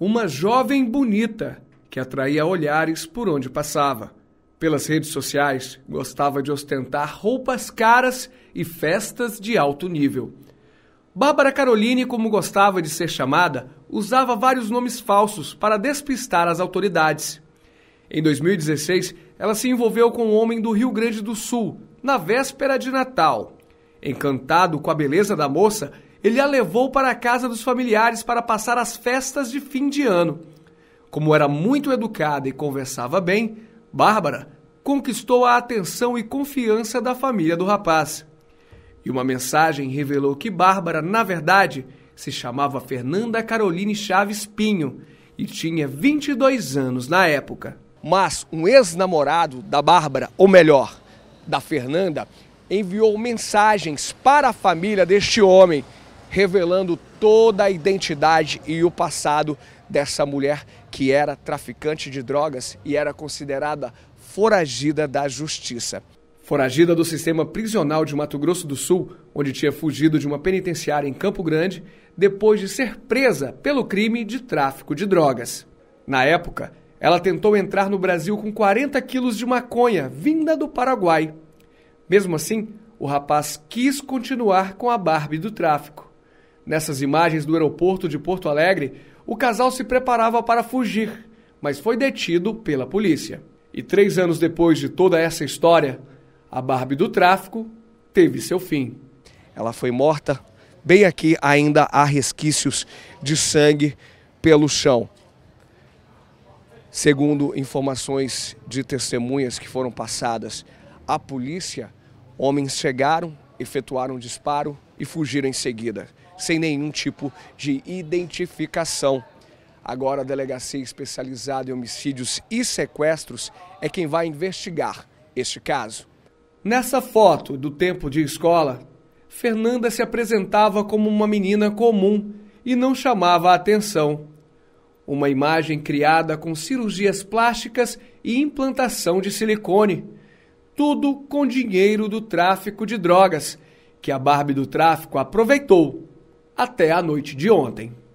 uma jovem bonita que atraía olhares por onde passava. Pelas redes sociais, gostava de ostentar roupas caras e festas de alto nível. Bárbara Caroline, como gostava de ser chamada, usava vários nomes falsos para despistar as autoridades. Em 2016, ela se envolveu com um homem do Rio Grande do Sul, na véspera de Natal. Encantado com a beleza da moça, ele a levou para a casa dos familiares para passar as festas de fim de ano. Como era muito educada e conversava bem, Bárbara conquistou a atenção e confiança da família do rapaz. E uma mensagem revelou que Bárbara, na verdade, se chamava Fernanda Caroline Chaves Pinho e tinha 22 anos na época. Mas um ex-namorado da Bárbara, ou melhor, da Fernanda, enviou mensagens para a família deste homem revelando toda a identidade e o passado dessa mulher que era traficante de drogas e era considerada foragida da justiça. Foragida do sistema prisional de Mato Grosso do Sul, onde tinha fugido de uma penitenciária em Campo Grande, depois de ser presa pelo crime de tráfico de drogas. Na época, ela tentou entrar no Brasil com 40 quilos de maconha vinda do Paraguai. Mesmo assim, o rapaz quis continuar com a Barbie do tráfico. Nessas imagens do aeroporto de Porto Alegre, o casal se preparava para fugir, mas foi detido pela polícia. E três anos depois de toda essa história, a Barbie do tráfico teve seu fim. Ela foi morta. Bem aqui ainda há resquícios de sangue pelo chão. Segundo informações de testemunhas que foram passadas à polícia, homens chegaram, efetuaram um disparo e fugiram em seguida sem nenhum tipo de identificação. Agora, a Delegacia Especializada em Homicídios e Sequestros é quem vai investigar este caso. Nessa foto do tempo de escola, Fernanda se apresentava como uma menina comum e não chamava a atenção. Uma imagem criada com cirurgias plásticas e implantação de silicone. Tudo com dinheiro do tráfico de drogas, que a Barbie do tráfico aproveitou até a noite de ontem.